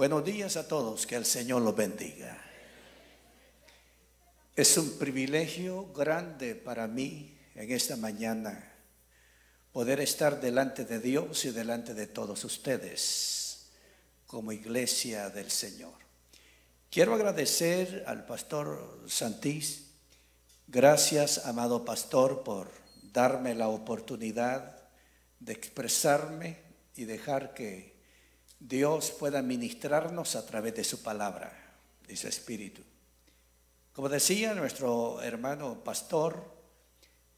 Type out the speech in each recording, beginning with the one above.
Buenos días a todos, que el Señor los bendiga. Es un privilegio grande para mí en esta mañana poder estar delante de Dios y delante de todos ustedes como iglesia del Señor. Quiero agradecer al pastor Santís. Gracias, amado pastor, por darme la oportunidad de expresarme y dejar que Dios pueda ministrarnos a través de su palabra, de su espíritu. Como decía nuestro hermano pastor,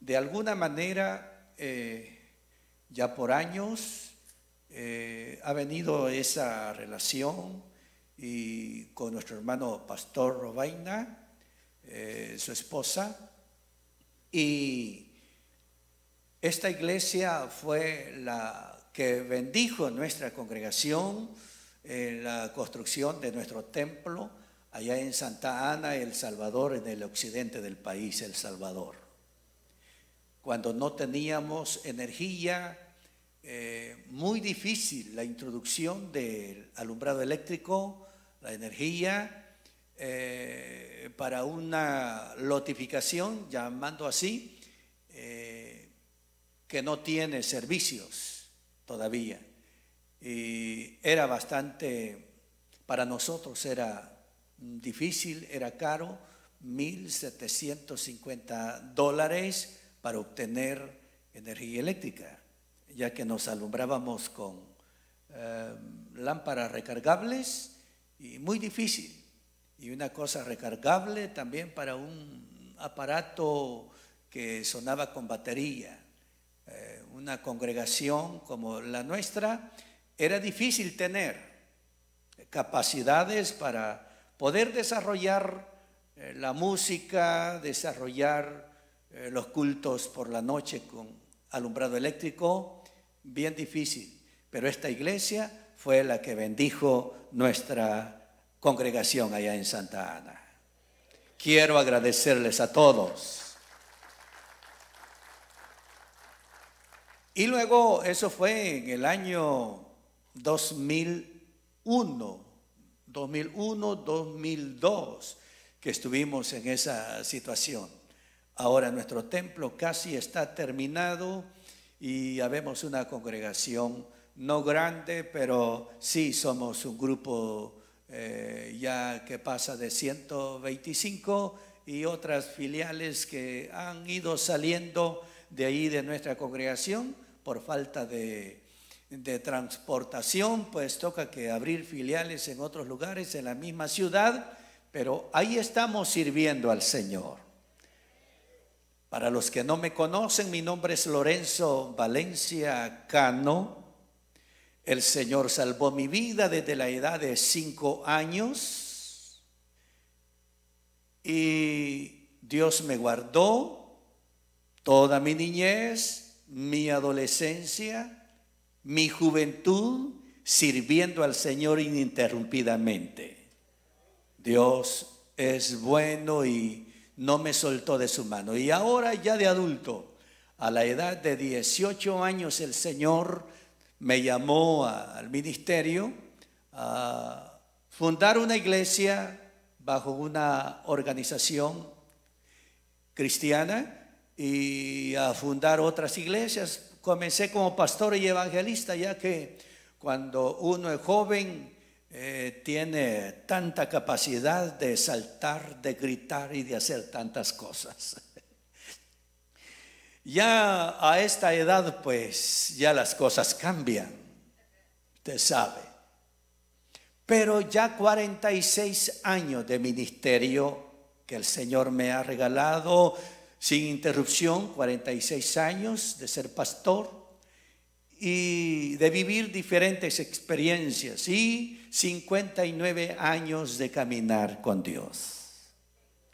de alguna manera, eh, ya por años, eh, ha venido esa relación con nuestro hermano pastor Robaina, eh, su esposa, y esta iglesia fue la que bendijo nuestra congregación en la construcción de nuestro templo allá en Santa Ana, El Salvador, en el occidente del país, El Salvador. Cuando no teníamos energía, eh, muy difícil la introducción del alumbrado eléctrico, la energía, eh, para una lotificación, llamando así, eh, que no tiene servicios todavía. Y era bastante, para nosotros era difícil, era caro, 1.750 dólares para obtener energía eléctrica, ya que nos alumbrábamos con eh, lámparas recargables y muy difícil. Y una cosa recargable también para un aparato que sonaba con batería una congregación como la nuestra, era difícil tener capacidades para poder desarrollar eh, la música, desarrollar eh, los cultos por la noche con alumbrado eléctrico, bien difícil. Pero esta iglesia fue la que bendijo nuestra congregación allá en Santa Ana. Quiero agradecerles a todos Y luego eso fue en el año 2001, 2001, 2002, que estuvimos en esa situación. Ahora nuestro templo casi está terminado y habemos una congregación no grande, pero sí somos un grupo eh, ya que pasa de 125 y otras filiales que han ido saliendo de ahí de nuestra congregación por falta de, transportación, pues toca que abrir filiales en otros lugares, en la misma ciudad, pero ahí estamos sirviendo al Señor. Para los que no me conocen, mi nombre es Lorenzo Valencia Cano. El Señor salvó mi vida desde la edad de cinco años y Dios me guardó Toda mi niñez, mi adolescencia, mi juventud, sirviendo al Señor ininterrumpidamente. Dios es bueno y no me soltó de su mano. Y ahora ya de adulto, a la edad de 18 años, el Señor me llamó al ministerio a fundar una iglesia bajo una organización cristiana y a fundar otras iglesias. Comencé como pastor y evangelista, ya que cuando uno es joven eh, tiene tanta capacidad de saltar, de gritar y de hacer tantas cosas. Ya a esta edad, pues, ya las cosas cambian, te sabe. Pero ya 46 años de ministerio que el Señor me ha regalado, sin interrupción, 46 años de ser pastor y de vivir diferentes experiencias y 59 años de caminar con Dios.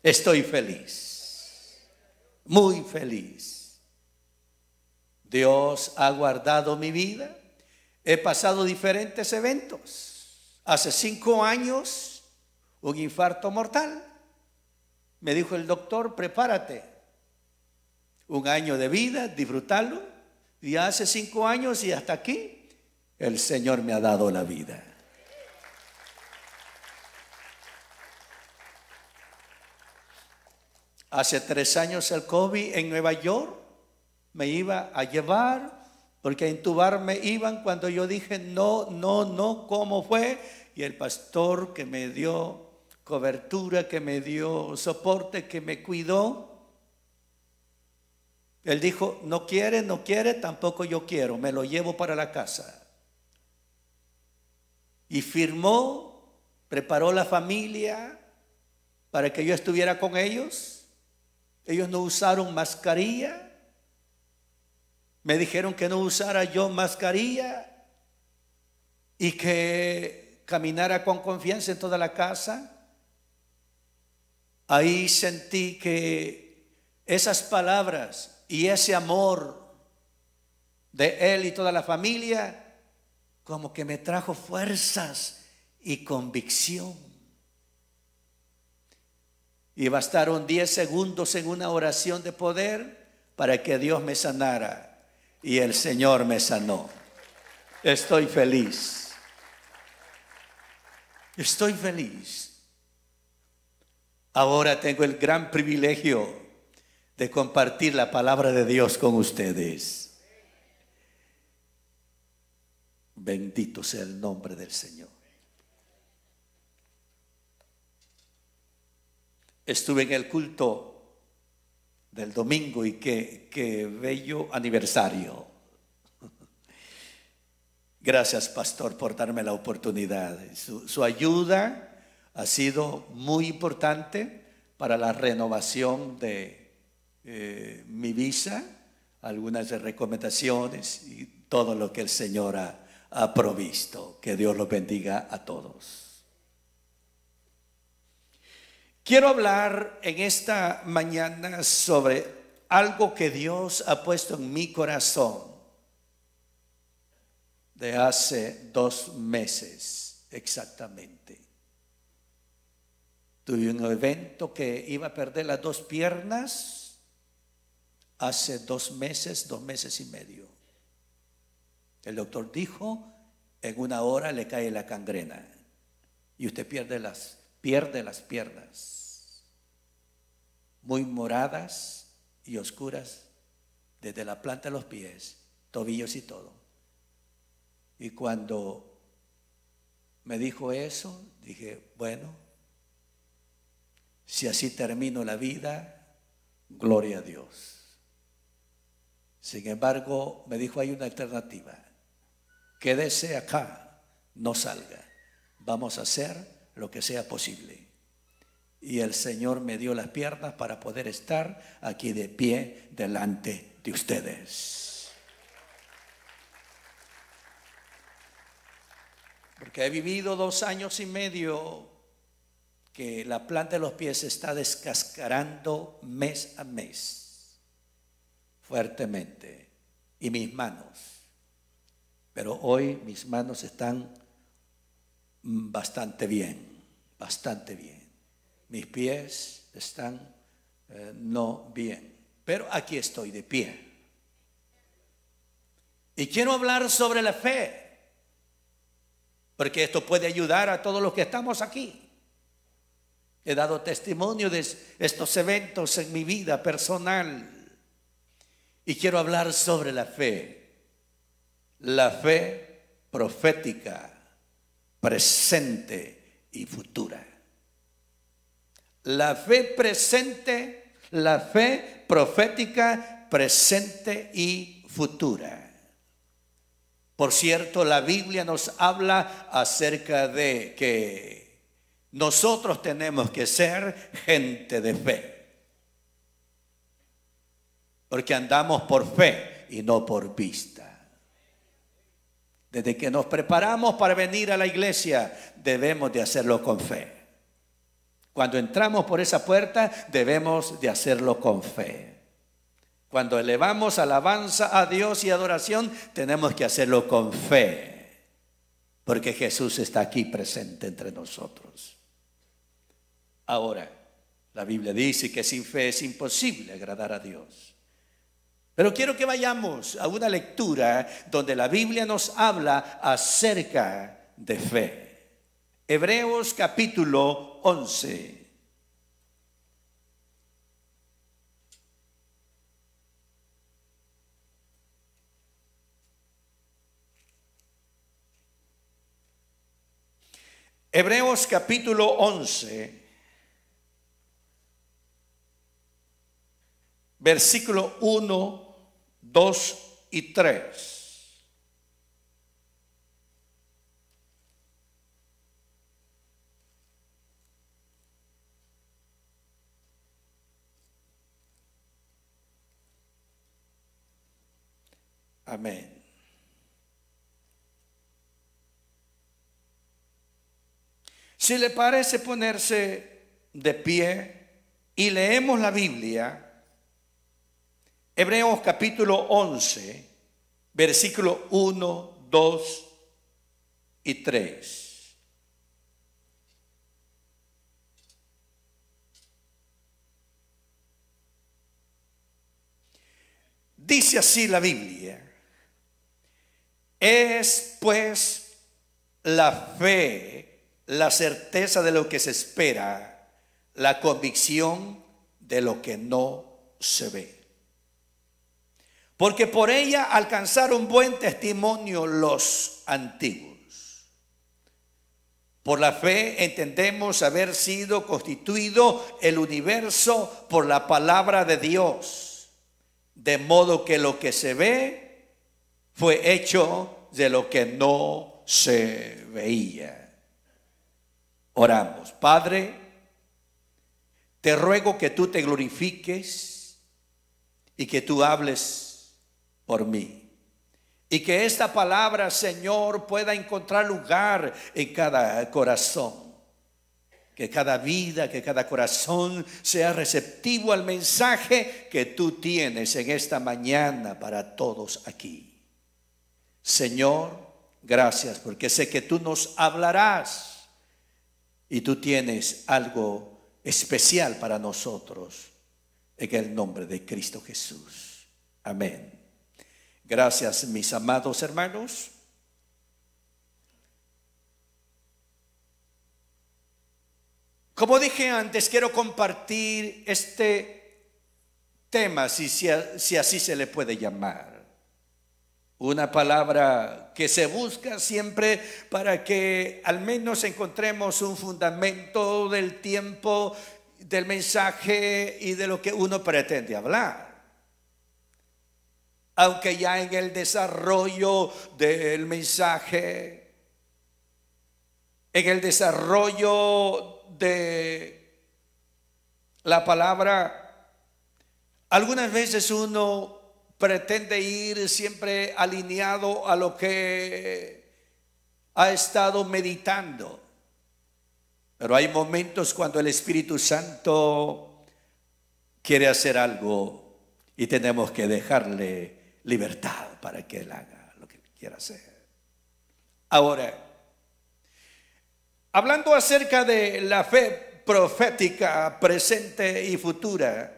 Estoy feliz, muy feliz. Dios ha guardado mi vida. He pasado diferentes eventos. Hace cinco años, un infarto mortal. Me dijo el doctor, prepárate, un año de vida, disfrutarlo. Y hace cinco años y hasta aquí, el Señor me ha dado la vida. Hace tres años el COVID en Nueva York me iba a llevar porque a me iban cuando yo dije no, no, no, ¿cómo fue? Y el pastor que me dio cobertura, que me dio soporte, que me cuidó, él dijo, no quiere, no quiere, tampoco yo quiero, me lo llevo para la casa. Y firmó, preparó la familia para que yo estuviera con ellos. Ellos no usaron mascarilla. Me dijeron que no usara yo mascarilla y que caminara con confianza en toda la casa. Ahí sentí que esas palabras y ese amor de él y toda la familia, como que me trajo fuerzas y convicción. Y bastaron 10 segundos en una oración de poder para que Dios me sanara. Y el Señor me sanó. Estoy feliz. Estoy feliz. Ahora tengo el gran privilegio de compartir la palabra de Dios con ustedes. Bendito sea el nombre del Señor. Estuve en el culto del domingo y qué, bello aniversario. Gracias, pastor, por darme la oportunidad. Su, su ayuda ha sido muy importante para la renovación de eh, mi visa, algunas recomendaciones y todo lo que el Señor ha, ha provisto. Que Dios los bendiga a todos. Quiero hablar en esta mañana sobre algo que Dios ha puesto en mi corazón de hace dos meses exactamente. Tuve un evento que iba a perder las dos piernas hace dos meses, dos meses y medio. El doctor dijo, en una hora le cae la cangrena y usted pierde las, pierde las piernas, muy moradas y oscuras, desde la planta de los pies, tobillos y todo. Y cuando me dijo eso, dije, bueno, si así termino la vida, gloria a Dios. Sin embargo, me dijo, hay una alternativa. Quédese acá, no salga. Vamos a hacer lo que sea posible. Y el Señor me dio las piernas para poder estar aquí de pie delante de ustedes. Porque he vivido dos años y medio que la planta de los pies se está descascarando mes a mes fuertemente y mis manos. Pero hoy mis manos están bastante bien, bastante bien. Mis pies están eh, no bien, pero aquí estoy de pie. Y quiero hablar sobre la fe, porque esto puede ayudar a todos los que estamos aquí. He dado testimonio de estos eventos en mi vida personal. Y quiero hablar sobre la fe, la fe profética, presente y futura. La fe presente, la fe profética, presente y futura. Por cierto, la Biblia nos habla acerca de que nosotros tenemos que ser gente de fe porque andamos por fe y no por vista. Desde que nos preparamos para venir a la iglesia, debemos de hacerlo con fe. Cuando entramos por esa puerta, debemos de hacerlo con fe. Cuando elevamos alabanza a Dios y adoración, tenemos que hacerlo con fe. Porque Jesús está aquí presente entre nosotros. Ahora, la Biblia dice que sin fe es imposible agradar a Dios. Pero quiero que vayamos a una lectura donde la Biblia nos habla acerca de fe. Hebreos capítulo 11. Hebreos capítulo 11, versículo 1 Dos y 3. Amén. Si le parece ponerse de pie y leemos la Biblia, Hebreos capítulo 11, versículo 1, 2 y 3. Dice así la Biblia. Es pues la fe, la certeza de lo que se espera, la convicción de lo que no se ve porque por ella alcanzaron buen testimonio los antiguos. Por la fe entendemos haber sido constituido el universo por la palabra de Dios, de modo que lo que se ve fue hecho de lo que no se veía. Oramos, Padre, te ruego que tú te glorifiques y que tú hables por mí. Y que esta palabra, Señor, pueda encontrar lugar en cada corazón. Que cada vida, que cada corazón sea receptivo al mensaje que tú tienes en esta mañana para todos aquí. Señor, gracias porque sé que tú nos hablarás y tú tienes algo especial para nosotros. En el nombre de Cristo Jesús. Amén. Gracias, mis amados hermanos. Como dije antes, quiero compartir este tema, si, así se le puede llamar. Una palabra que se busca siempre para que al menos encontremos un fundamento del tiempo, del mensaje y de lo que uno pretende hablar aunque ya en el desarrollo del mensaje, en el desarrollo de la palabra, algunas veces uno pretende ir siempre alineado a lo que ha estado meditando. Pero hay momentos cuando el Espíritu Santo quiere hacer algo y tenemos que dejarle libertad para que él haga lo que quiera hacer. Ahora, hablando acerca de la fe profética presente y futura,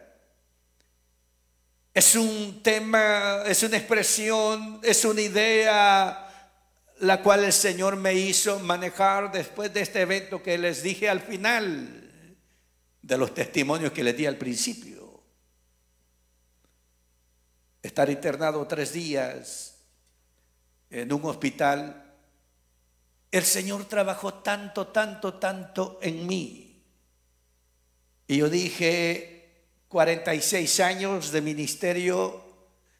es un tema, es una expresión, es una idea la cual el Señor me hizo manejar después de este evento que les dije al final de los testimonios que les di al principio estar internado tres días en un hospital, el Señor trabajó tanto, tanto, tanto en mí. Y yo dije, 46 años de ministerio,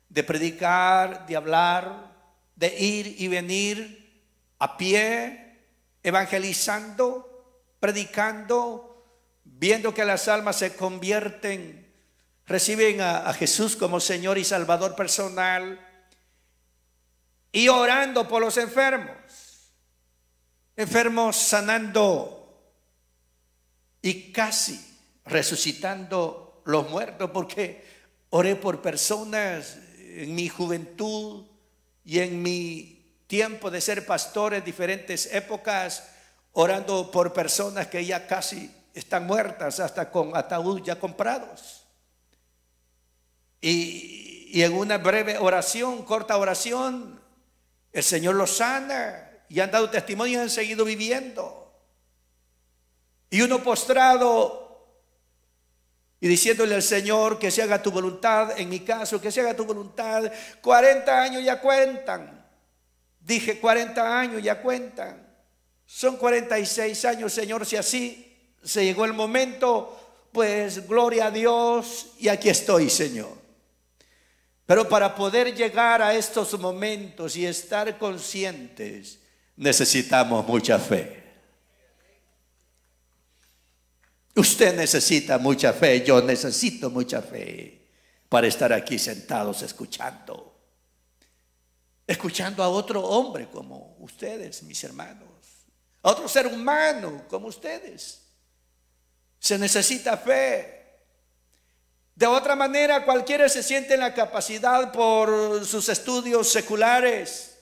de predicar, de hablar, de ir y venir a pie, evangelizando, predicando, viendo que las almas se convierten reciben a, Jesús como Señor y Salvador personal y orando por los enfermos, enfermos sanando y casi resucitando los muertos, porque oré por personas en mi juventud y en mi tiempo de ser pastor en diferentes épocas, orando por personas que ya casi están muertas, hasta con ataúd ya comprados. Y, en una breve oración, corta oración, el Señor los sana y han dado testimonio y han seguido viviendo. Y uno postrado y diciéndole al Señor que se haga tu voluntad, en mi caso, que se haga tu voluntad. 40 años ya cuentan. Dije 40 años ya cuentan. Son 46 años, Señor, si así se llegó el momento, pues gloria a Dios y aquí estoy, Señor. Pero para poder llegar a estos momentos y estar conscientes, necesitamos mucha fe. Usted necesita mucha fe, yo necesito mucha fe para estar aquí sentados escuchando. Escuchando a otro hombre como ustedes, mis hermanos. A otro ser humano como ustedes. Se necesita fe. De otra manera, cualquiera se siente en la capacidad por sus estudios seculares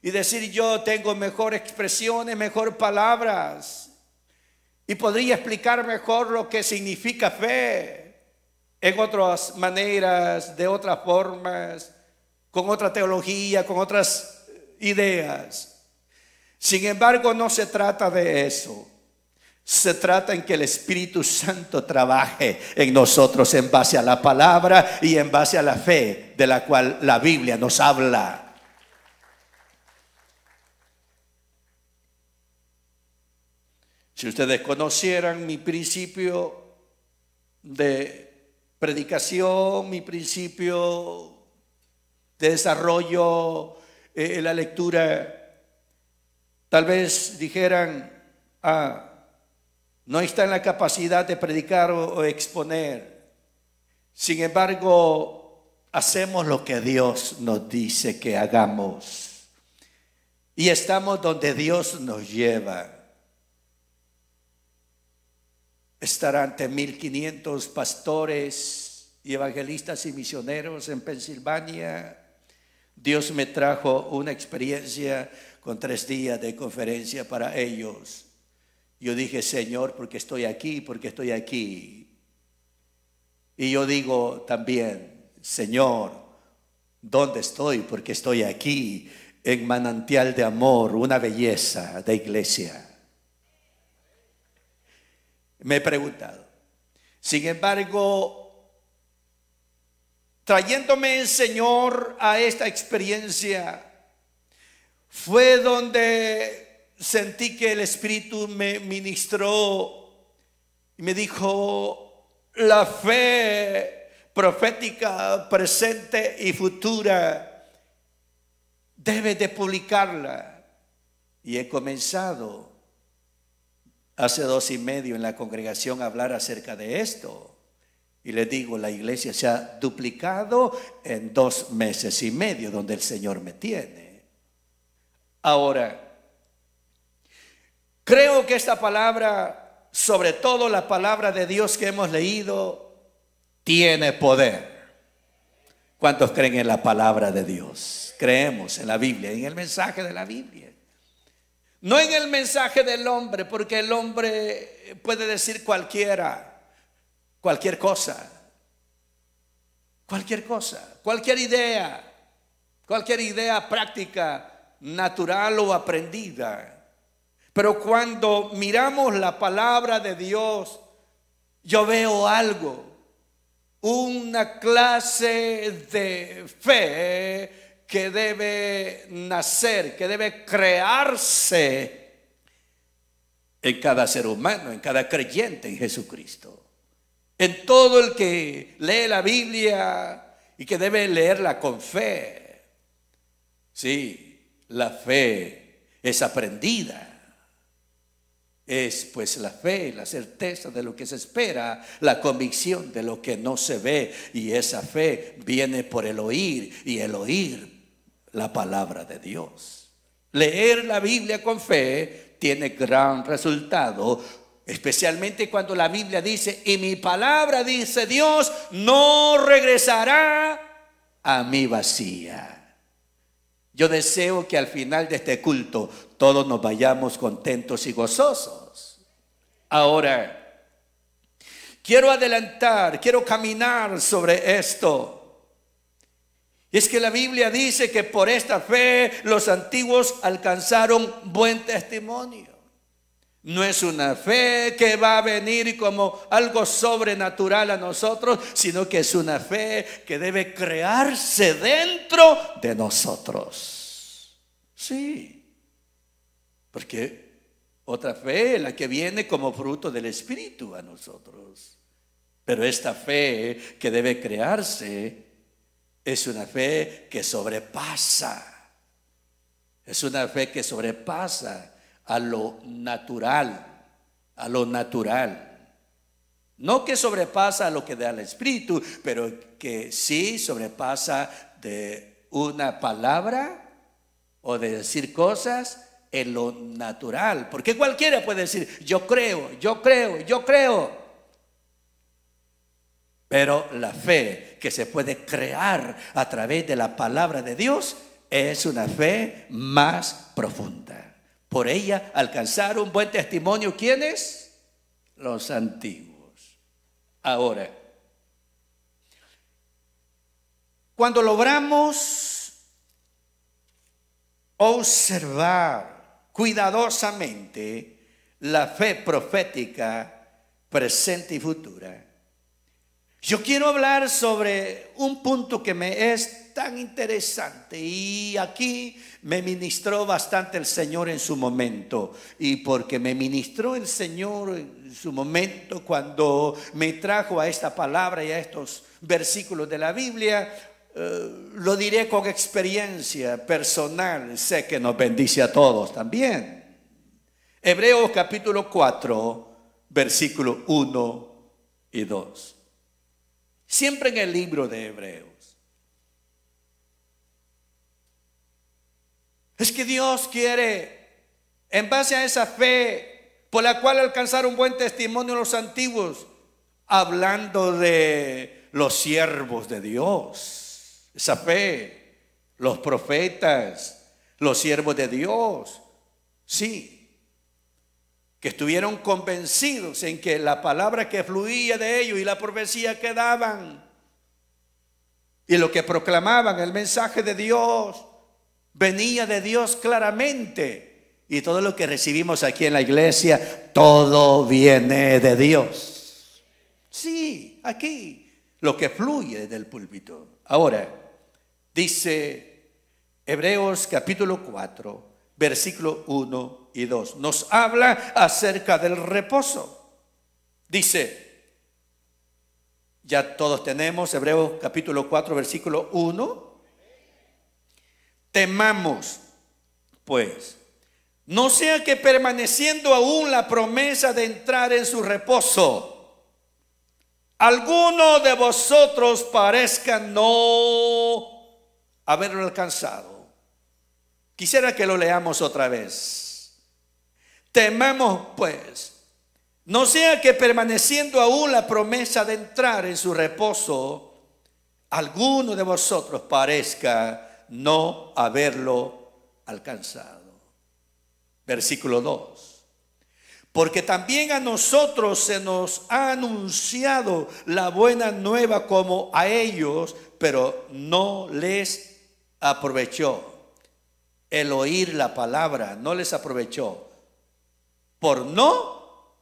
y decir yo tengo mejor expresiones, mejor palabras y podría explicar mejor lo que significa fe en otras maneras, de otras formas, con otra teología, con otras ideas. Sin embargo, no se trata de eso se trata en que el Espíritu Santo trabaje en nosotros en base a la palabra y en base a la fe de la cual la Biblia nos habla. Si ustedes conocieran mi principio de predicación, mi principio de desarrollo, eh, en la lectura, tal vez dijeran, a ah, no está en la capacidad de predicar o, exponer. Sin embargo, hacemos lo que Dios nos dice que hagamos. Y estamos donde Dios nos lleva. Estar ante 1500 pastores y evangelistas y misioneros en Pensilvania. Dios me trajo una experiencia con tres días de conferencia para ellos. Yo dije, Señor, porque estoy aquí, porque estoy aquí. Y yo digo también, Señor, ¿dónde estoy? Porque estoy aquí, en manantial de amor, una belleza de iglesia. Me he preguntado. Sin embargo, trayéndome el Señor a esta experiencia, fue donde sentí que el Espíritu me ministró y me dijo, la fe profética presente y futura, debe de publicarla. Y he comenzado hace dos y medio en la congregación a hablar acerca de esto. Y le digo, la iglesia se ha duplicado en dos meses y medio donde el Señor me tiene. Ahora, Creo que esta palabra, sobre todo la palabra de Dios que hemos leído, tiene poder. ¿Cuántos creen en la palabra de Dios? Creemos en la Biblia, en el mensaje de la Biblia. No en el mensaje del hombre, porque el hombre puede decir cualquiera, cualquier cosa, cualquier cosa, cualquier idea, cualquier idea práctica, natural o aprendida. Pero cuando miramos la palabra de Dios, yo veo algo, una clase de fe que debe nacer, que debe crearse en cada ser humano, en cada creyente en Jesucristo, en todo el que lee la Biblia y que debe leerla con fe. Sí, la fe es aprendida es pues la fe, la certeza de lo que se espera, la convicción de lo que no se ve. Y esa fe viene por el oír y el oír la palabra de Dios. Leer la Biblia con fe tiene gran resultado, especialmente cuando la Biblia dice, y mi palabra dice Dios, no regresará a mi vacía. Yo deseo que al final de este culto todos nos vayamos contentos y gozosos. Ahora, quiero adelantar, quiero caminar sobre esto. es que la Biblia dice que por esta fe los antiguos alcanzaron buen testimonio. No es una fe que va a venir como algo sobrenatural a nosotros, sino que es una fe que debe crearse dentro de nosotros. Sí, porque otra fe es la que viene como fruto del Espíritu a nosotros. Pero esta fe que debe crearse es una fe que sobrepasa. Es una fe que sobrepasa a lo natural, a lo natural. No que sobrepasa lo que da el Espíritu, pero que sí sobrepasa de una palabra o de decir cosas en lo natural. Porque cualquiera puede decir, yo creo, yo creo, yo creo. Pero la fe que se puede crear a través de la palabra de Dios es una fe más profunda. Por ella alcanzaron buen testimonio ¿quiénes? Los antiguos. Ahora, cuando logramos observar cuidadosamente la fe profética presente y futura, yo quiero hablar sobre un punto que me es tan interesante y aquí me ministró bastante el Señor en su momento y porque me ministró el Señor en su momento cuando me trajo a esta palabra y a estos versículos de la Biblia, eh, lo diré con experiencia personal, sé que nos bendice a todos también. Hebreos capítulo 4, versículo 1 y 2. Siempre en el libro de Hebreos. Es que Dios quiere, en base a esa fe por la cual alcanzaron buen testimonio los antiguos, hablando de los siervos de Dios, esa fe, los profetas, los siervos de Dios, sí, que estuvieron convencidos en que la palabra que fluía de ellos y la profecía que daban y lo que proclamaban, el mensaje de Dios, venía de Dios claramente. Y todo lo que recibimos aquí en la iglesia, todo viene de Dios. Sí, aquí, lo que fluye del púlpito. Ahora, dice Hebreos capítulo 4, versículo 1 y dos Nos habla acerca del reposo. Dice, ya todos tenemos, Hebreos capítulo 4, versículo 1. Temamos, pues, no sea que permaneciendo aún la promesa de entrar en su reposo, alguno de vosotros parezca no haberlo alcanzado. Quisiera que lo leamos otra vez. Tememos pues, no sea que permaneciendo aún la promesa de entrar en su reposo, alguno de vosotros parezca no haberlo alcanzado. Versículo 2. Porque también a nosotros se nos ha anunciado la buena nueva como a ellos, pero no les aprovechó. El oír la palabra no les aprovechó por no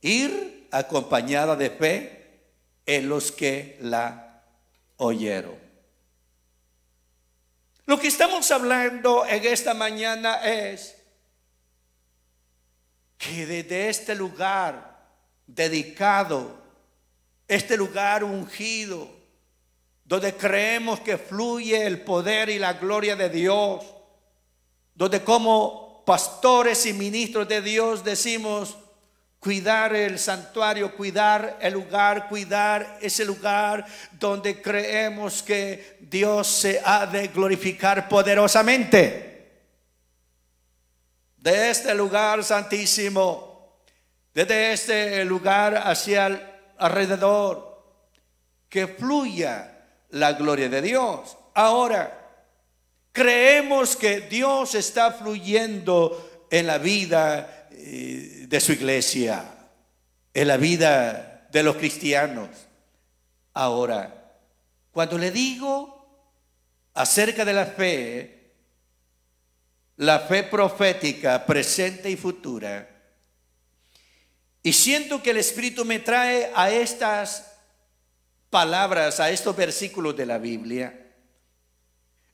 ir acompañada de fe en los que la oyeron. Lo que estamos hablando en esta mañana es que desde este lugar dedicado, este lugar ungido, donde creemos que fluye el poder y la gloria de Dios, donde como pastores y ministros de Dios decimos, cuidar el santuario, cuidar el lugar, cuidar ese lugar donde creemos que Dios se ha de glorificar poderosamente. De este lugar santísimo, desde este lugar hacia el alrededor, que fluya la gloria de Dios. Ahora, Creemos que Dios está fluyendo en la vida eh, de su iglesia, en la vida de los cristianos. Ahora, cuando le digo acerca de la fe, la fe profética presente y futura, y siento que el Espíritu me trae a estas palabras, a estos versículos de la Biblia.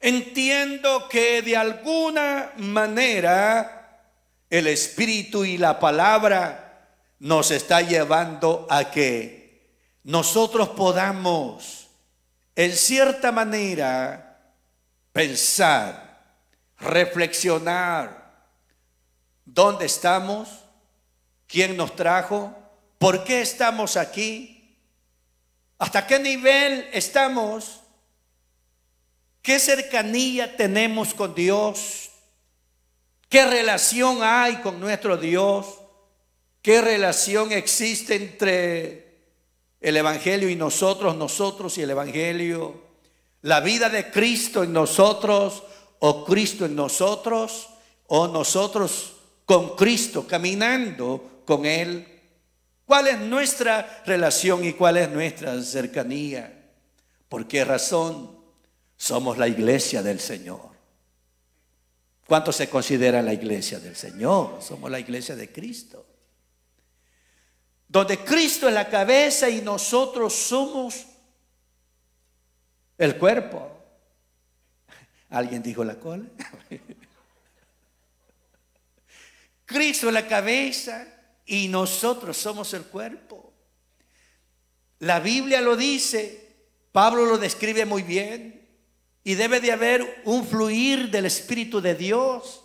Entiendo que de alguna manera el Espíritu y la palabra nos está llevando a que nosotros podamos, en cierta manera, pensar, reflexionar, dónde estamos, quién nos trajo, por qué estamos aquí, hasta qué nivel estamos ¿Qué cercanía tenemos con Dios? ¿Qué relación hay con nuestro Dios? ¿Qué relación existe entre el Evangelio y nosotros, nosotros y el Evangelio? ¿La vida de Cristo en nosotros o Cristo en nosotros o nosotros con Cristo, caminando con Él? ¿Cuál es nuestra relación y cuál es nuestra cercanía? ¿Por qué razón? Somos la iglesia del Señor. ¿cuánto se considera la iglesia del Señor? Somos la iglesia de Cristo. Donde Cristo es la cabeza y nosotros somos el cuerpo. ¿Alguien dijo la cola? Cristo es la cabeza y nosotros somos el cuerpo. La Biblia lo dice, Pablo lo describe muy bien. Y debe de haber un fluir del Espíritu de Dios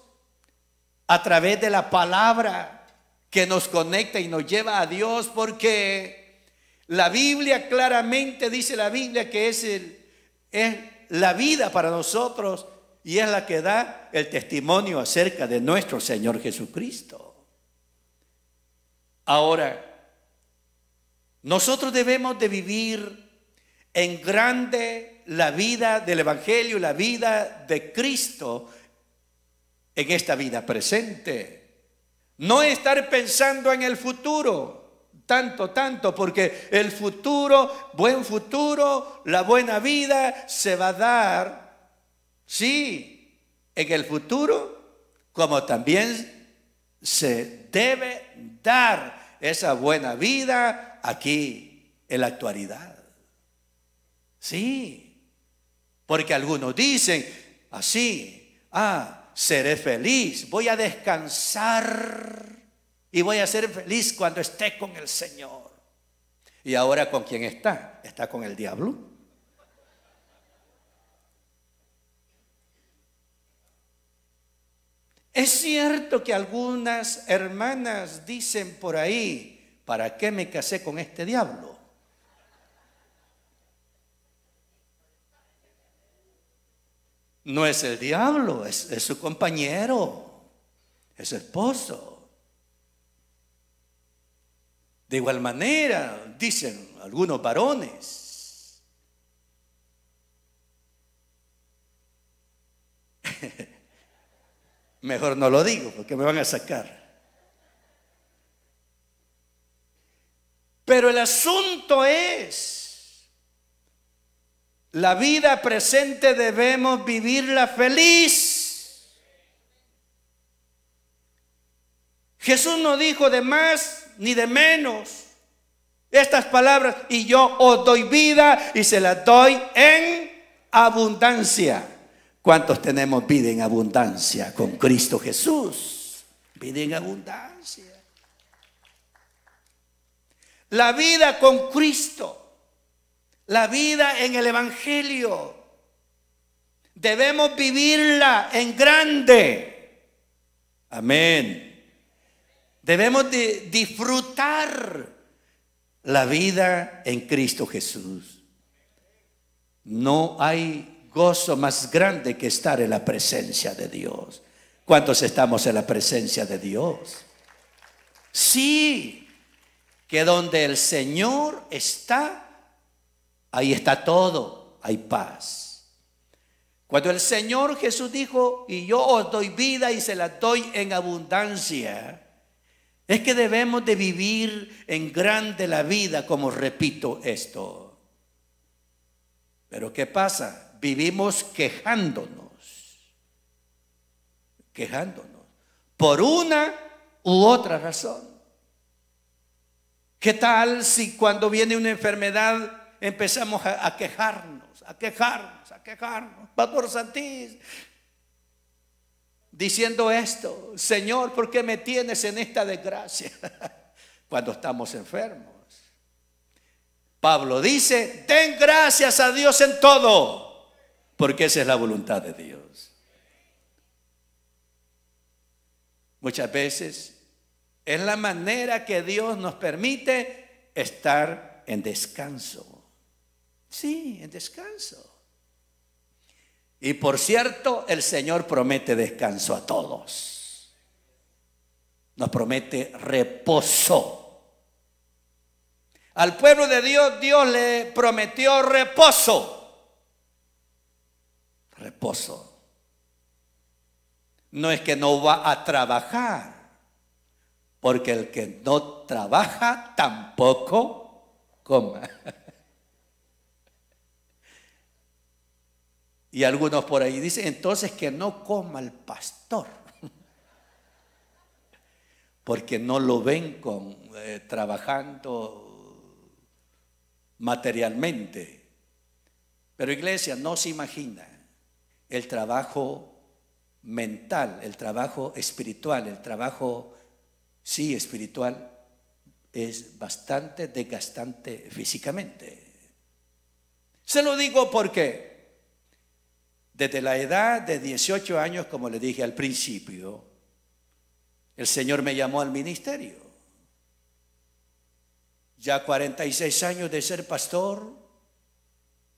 a través de la palabra que nos conecta y nos lleva a Dios, porque la Biblia claramente dice la Biblia que es, la vida para nosotros y es la que da el testimonio acerca de nuestro Señor Jesucristo. Ahora, nosotros debemos de vivir en grande la vida del Evangelio, la vida de Cristo en esta vida presente. No estar pensando en el futuro, tanto, tanto, porque el futuro, buen futuro, la buena vida se va a dar, sí, en el futuro, como también se debe dar esa buena vida aquí, en la actualidad. Sí, porque algunos dicen, así, ah, seré feliz, voy a descansar y voy a ser feliz cuando esté con el Señor. ¿Y ahora con quién está? Está con el diablo. Es cierto que algunas hermanas dicen por ahí, ¿para qué me casé con este diablo? No es el diablo, es, su compañero, es su esposo. De igual manera, dicen algunos varones, Mejor no lo digo porque me van a sacar. Pero el asunto es la vida presente debemos vivirla feliz. Jesús no dijo de más ni de menos estas palabras y yo os doy vida y se las doy en abundancia. ¿Cuántos tenemos vida en abundancia con Cristo Jesús? Vida en abundancia. La vida con Cristo la vida en el Evangelio. Debemos vivirla en grande. Amén. Debemos disfrutar la vida en Cristo Jesús. No hay gozo más grande que estar en la presencia de Dios. ¿Cuántos estamos en la presencia de Dios? Sí, que donde el Señor está, Ahí está todo, hay paz. Cuando el Señor Jesús dijo, y yo os doy vida y se la doy en abundancia, es que debemos de vivir en grande la vida, como repito esto. Pero ¿qué pasa? Vivimos quejándonos, quejándonos, por una u otra razón. ¿Qué tal si cuando viene una enfermedad empezamos a, quejarnos, a quejarnos, a quejarnos. Pastor Santís, diciendo esto, Señor, ¿por qué me tienes en esta desgracia? Cuando estamos enfermos. Pablo dice, den gracias a Dios en todo, porque esa es la voluntad de Dios. Muchas veces es la manera que Dios nos permite estar en descanso. Sí, en descanso. Y por cierto, el Señor promete descanso a todos. Nos promete reposo. Al pueblo de Dios, Dios le prometió reposo. Reposo. No es que no va a trabajar, porque el que no trabaja tampoco coma. Y algunos por ahí dicen, entonces que no coma el pastor, porque no lo ven con, eh, trabajando materialmente. Pero iglesia, no se imagina el trabajo mental, el trabajo espiritual, el trabajo, sí, espiritual, es bastante desgastante físicamente. Se lo digo porque desde la edad de 18 años, como le dije al principio, el Señor me llamó al ministerio. Ya 46 años de ser pastor.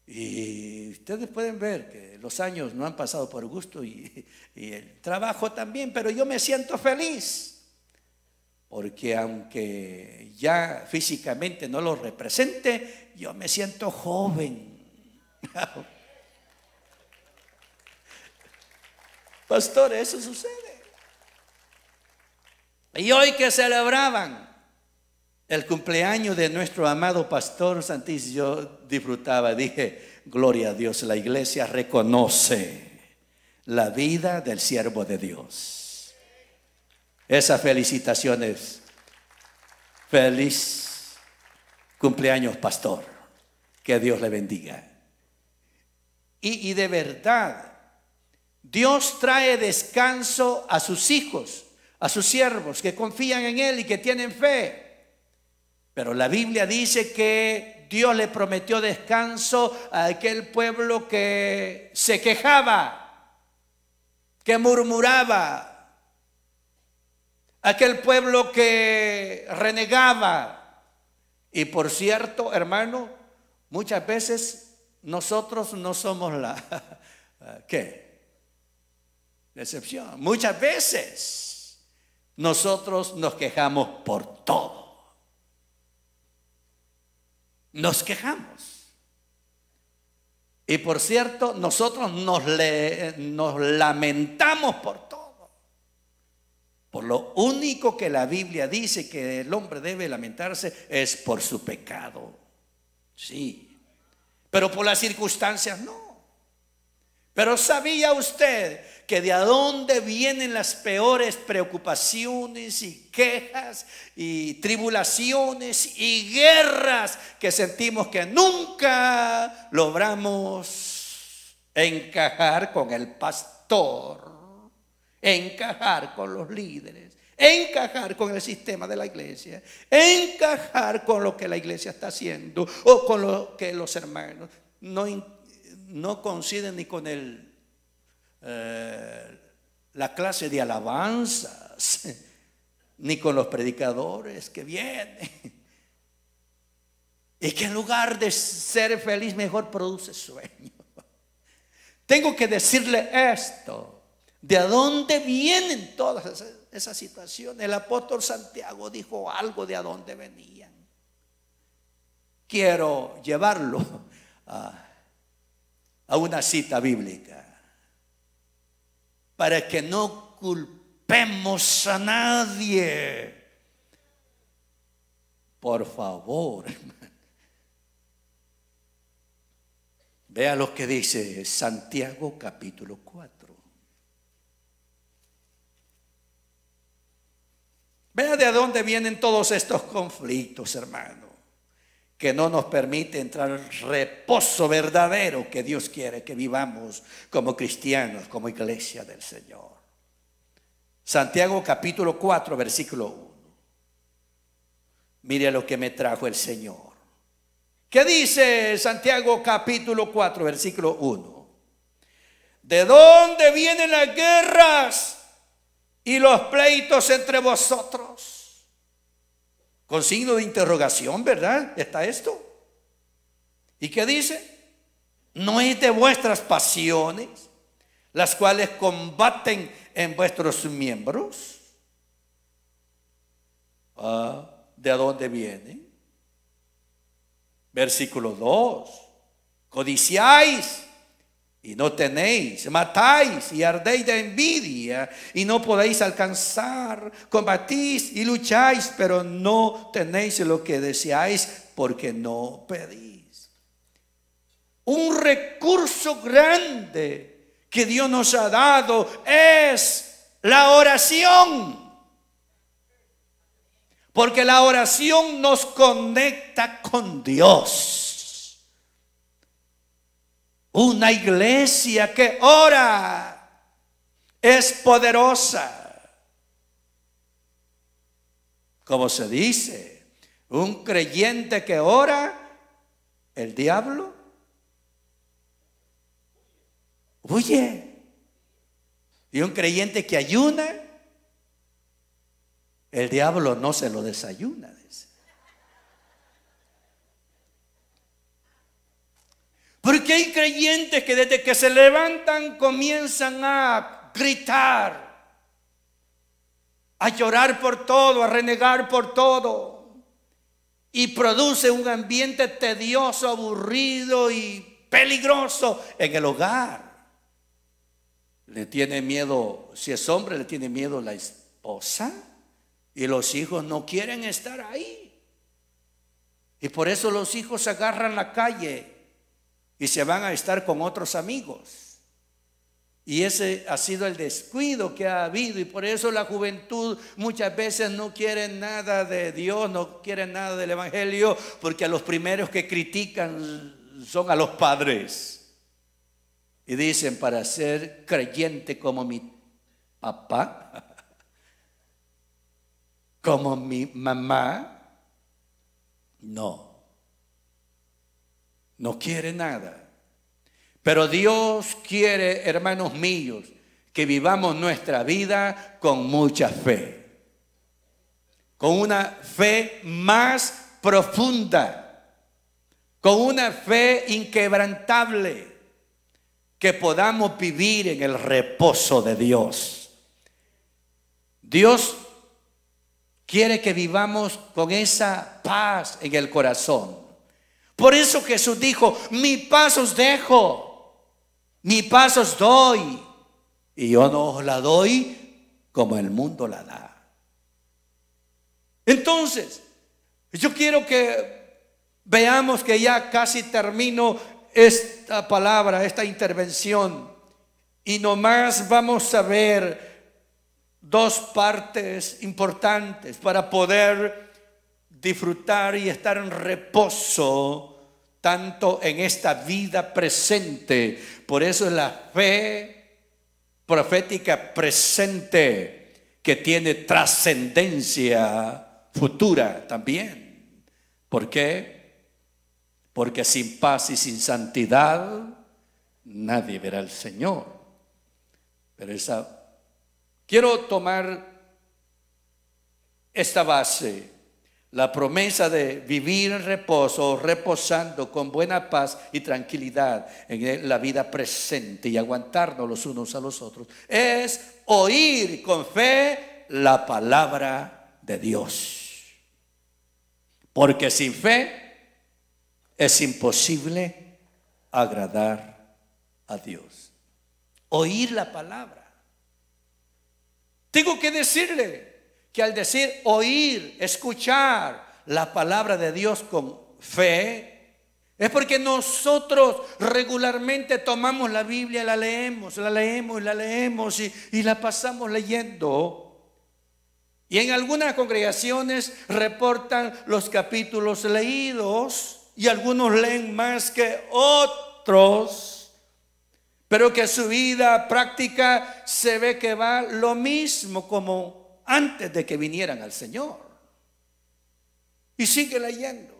Y ustedes pueden ver que los años no han pasado por gusto y, y el trabajo también, pero yo me siento feliz porque aunque ya físicamente no lo represente, yo me siento joven. Pastor, eso sucede. Y hoy que celebraban el cumpleaños de nuestro amado pastor santísimo, yo disfrutaba, dije, gloria a Dios, la iglesia reconoce la vida del siervo de Dios. Esas felicitaciones. Feliz cumpleaños, pastor. Que Dios le bendiga. y de verdad, Dios trae descanso a sus hijos, a sus siervos que confían en Él y que tienen fe. Pero la Biblia dice que Dios le prometió descanso a aquel pueblo que se quejaba, que murmuraba, aquel pueblo que renegaba. Y por cierto, hermano, muchas veces nosotros no somos la... ¿Qué? Excepción. Muchas veces nosotros nos quejamos por todo. Nos quejamos. Y por cierto, nosotros nos, nos lamentamos por todo. Por lo único que la Biblia dice que el hombre debe lamentarse es por su pecado. Sí. Pero por las circunstancias no. Pero sabía usted que de dónde vienen las peores preocupaciones y quejas y tribulaciones y guerras que sentimos que nunca logramos encajar con el pastor, encajar con los líderes, encajar con el sistema de la iglesia, encajar con lo que la iglesia está haciendo o con lo que los hermanos no, no coinciden ni con el eh, la clase de alabanzas, ni con los predicadores que vienen. Y que en lugar de ser feliz, mejor produce sueño. Tengo que decirle esto. ¿De dónde vienen todas esas, situaciones? El apóstol Santiago dijo algo de a dónde venían. Quiero llevarlo a, a una cita bíblica para que no culpemos a nadie. Por favor, Vea lo que dice Santiago capítulo 4. Vea de dónde vienen todos estos conflictos, hermano que no nos permite entrar al reposo verdadero que Dios quiere que vivamos como cristianos, como iglesia del Señor. Santiago capítulo 4, versículo 1. Mire lo que me trajo el Señor. ¿Qué dice Santiago capítulo 4, versículo 1? ¿De dónde vienen las guerras y los pleitos entre vosotros? Con signo de interrogación, ¿verdad? Está esto. ¿Y qué dice? No es de vuestras pasiones, las cuales combaten en vuestros miembros. Ah, ¿De dónde viene? Versículo 2. Codiciáis y no tenéis, matáis y ardéis de envidia y no podéis alcanzar, combatís y lucháis, pero no tenéis lo que deseáis porque no pedís. Un recurso grande que Dios nos ha dado es la oración. Porque la oración nos conecta con Dios. Una iglesia que ora es poderosa. Como se dice, un creyente que ora, el diablo, huye. Y un creyente que ayuna, el diablo no se lo desayuna. Porque hay creyentes que desde que se levantan comienzan a gritar, a llorar por todo, a renegar por todo. Y produce un ambiente tedioso, aburrido y peligroso en el hogar. Le tiene miedo, si es hombre, le tiene miedo la esposa. Y los hijos no quieren estar ahí. Y por eso los hijos agarran la calle y se van a estar con otros amigos. Y ese ha sido el descuido que ha habido y por eso la juventud muchas veces no quiere nada de Dios, no quiere nada del Evangelio, porque a los primeros que critican son a los padres. Y dicen, para ser creyente como mi papá, como mi mamá, no no quiere nada. Pero Dios quiere, hermanos míos, que vivamos nuestra vida con mucha fe. Con una fe más profunda. Con una fe inquebrantable. Que podamos vivir en el reposo de Dios. Dios quiere que vivamos con esa paz en el corazón por eso Jesús dijo, mi paso os dejo, mi paso os doy. Y yo no os la doy como el mundo la da. Entonces, yo quiero que veamos que ya casi termino esta palabra, esta intervención. Y nomás vamos a ver dos partes importantes para poder disfrutar y estar en reposo tanto en esta vida presente. Por eso es la fe profética presente que tiene trascendencia futura también. ¿Por qué? Porque sin paz y sin santidad nadie verá al Señor. Pero esa quiero tomar esta base la promesa de vivir en reposo, reposando con buena paz y tranquilidad en la vida presente y aguantarnos los unos a los otros, es oír con fe la palabra de Dios. Porque sin fe es imposible agradar a Dios. Oír la palabra. Tengo que decirle, que al decir oír, escuchar la palabra de Dios con fe, es porque nosotros regularmente tomamos la Biblia, la leemos, la leemos, la leemos y, y, la pasamos leyendo. Y en algunas congregaciones reportan los capítulos leídos y algunos leen más que otros, pero que su vida práctica se ve que va lo mismo como antes de que vinieran al Señor. Y sigue leyendo.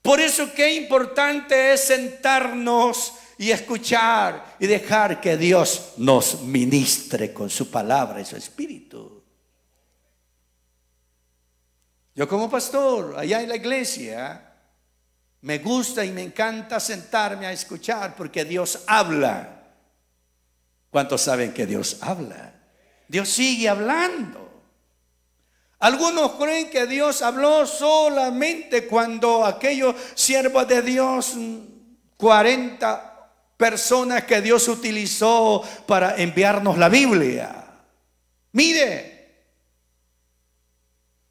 Por eso qué importante es sentarnos y escuchar y dejar que Dios nos ministre con su palabra y su espíritu. Yo como pastor, allá en la iglesia, me gusta y me encanta sentarme a escuchar porque Dios habla. ¿Cuántos saben que Dios habla? Dios sigue hablando. Algunos creen que Dios habló solamente cuando aquellos siervos de Dios, 40 personas que Dios utilizó para enviarnos la Biblia. Mire,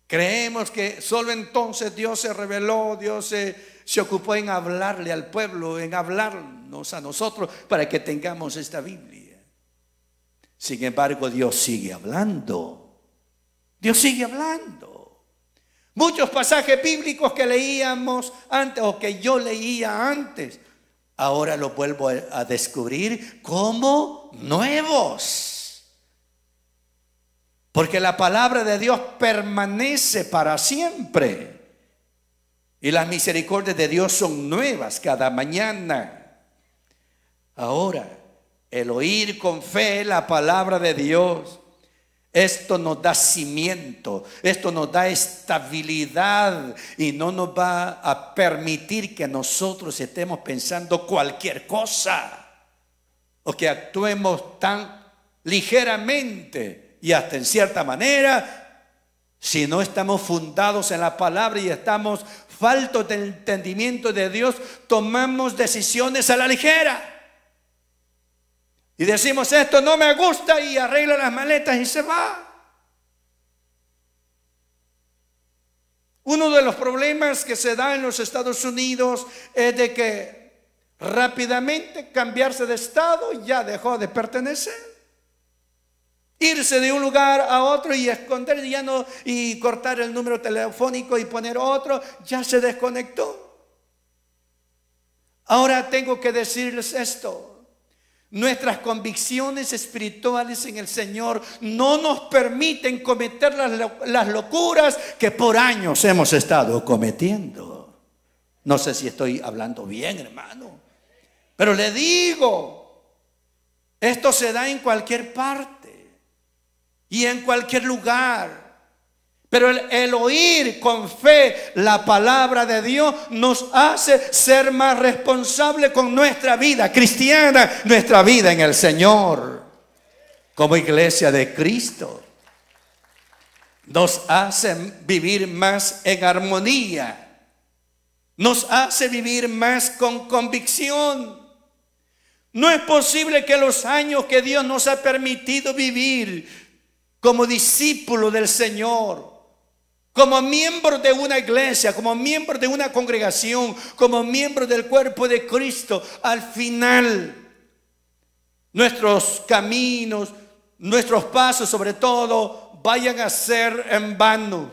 creemos que solo entonces Dios se reveló, Dios se, se ocupó en hablarle al pueblo, en hablarnos a nosotros para que tengamos esta Biblia. Sin embargo, Dios sigue hablando. Dios sigue hablando. Muchos pasajes bíblicos que leíamos antes o que yo leía antes, ahora los vuelvo a descubrir como nuevos. Porque la palabra de Dios permanece para siempre. Y las misericordias de Dios son nuevas cada mañana. Ahora, el oír con fe la palabra de Dios. Esto nos da cimiento, esto nos da estabilidad y no nos va a permitir que nosotros estemos pensando cualquier cosa o que actuemos tan ligeramente y hasta en cierta manera si no estamos fundados en la palabra y estamos faltos de entendimiento de Dios, tomamos decisiones a la ligera. Y decimos esto no me gusta y arregla las maletas y se va. Uno de los problemas que se da en los Estados Unidos es de que rápidamente cambiarse de estado ya dejó de pertenecer. Irse de un lugar a otro y esconder ya no, y cortar el número telefónico y poner otro, ya se desconectó. Ahora tengo que decirles esto. Nuestras convicciones espirituales en el Señor no nos permiten cometer las, locuras que por años hemos estado cometiendo. No sé si estoy hablando bien, hermano, pero le digo, esto se da en cualquier parte y en cualquier lugar. Pero el, oír con fe la palabra de Dios nos hace ser más responsables con nuestra vida cristiana, nuestra vida en el Señor, como iglesia de Cristo. Nos hace vivir más en armonía, nos hace vivir más con convicción. No es posible que los años que Dios nos ha permitido vivir como discípulo del Señor, como miembro de una iglesia, como miembro de una congregación, como miembro del cuerpo de Cristo, al final nuestros caminos, nuestros pasos sobre todo, vayan a ser en vano.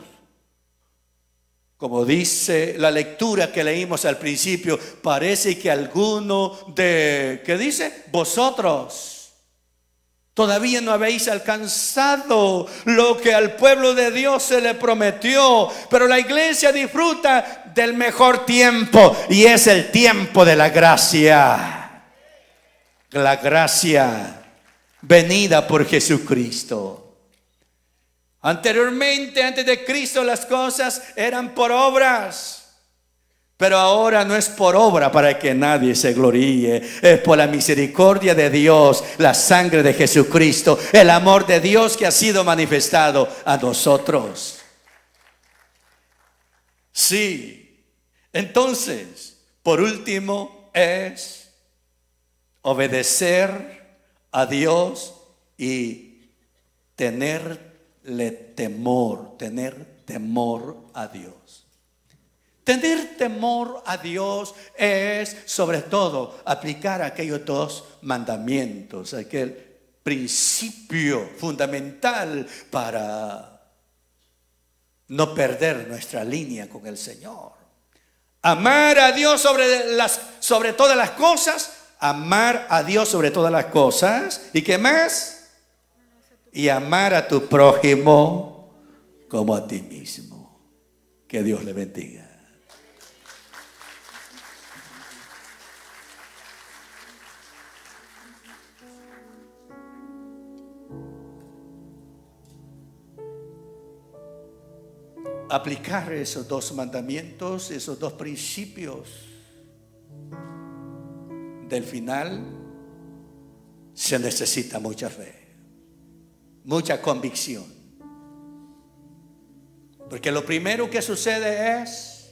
Como dice la lectura que leímos al principio, parece que alguno de, ¿qué dice? Vosotros Todavía no habéis alcanzado lo que al pueblo de Dios se le prometió. Pero la iglesia disfruta del mejor tiempo y es el tiempo de la gracia. La gracia venida por Jesucristo. Anteriormente, antes de Cristo, las cosas eran por obras. Pero ahora no es por obra para que nadie se gloríe, es por la misericordia de Dios, la sangre de Jesucristo, el amor de Dios que ha sido manifestado a nosotros. Sí, entonces, por último es obedecer a Dios y tenerle temor, tener temor a Dios. Tener temor a Dios es, sobre todo, aplicar aquellos dos mandamientos, aquel principio fundamental para no perder nuestra línea con el Señor. Amar a Dios sobre, todas las cosas, amar a Dios sobre todas las cosas. ¿Y qué más? Y amar a tu prójimo como a ti mismo. Que Dios le bendiga. aplicar esos dos mandamientos, esos dos principios del final, se necesita mucha fe, mucha convicción. Porque lo primero que sucede es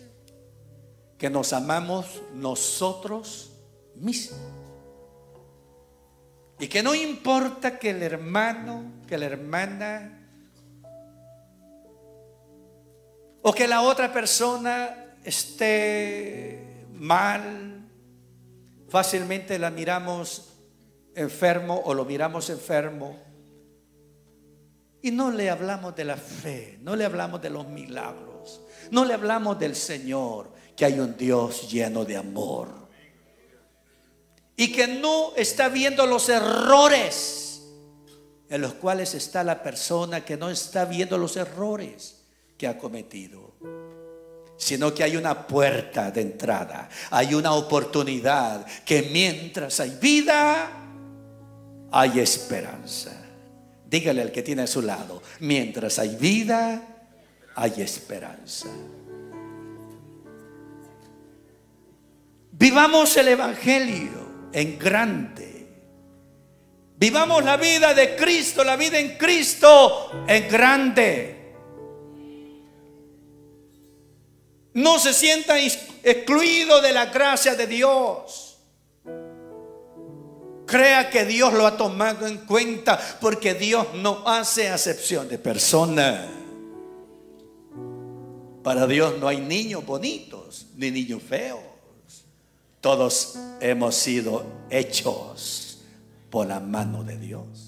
que nos amamos nosotros mismos. Y que no importa que el hermano, que la hermana, o que la otra persona esté mal, fácilmente la miramos enfermo o lo miramos enfermo y no le hablamos de la fe, no le hablamos de los milagros, no le hablamos del Señor, que hay un Dios lleno de amor y que no está viendo los errores en los cuales está la persona, que no está viendo los errores que ha cometido, sino que hay una puerta de entrada, hay una oportunidad que mientras hay vida, hay esperanza. Dígale al que tiene a su lado, mientras hay vida, hay esperanza. Vivamos el Evangelio en grande. Vivamos la vida de Cristo, la vida en Cristo en grande. no se sienta excluido de la gracia de Dios. Crea que Dios lo ha tomado en cuenta porque Dios no hace acepción de personas. Para Dios no hay niños bonitos ni niños feos. Todos hemos sido hechos por la mano de Dios.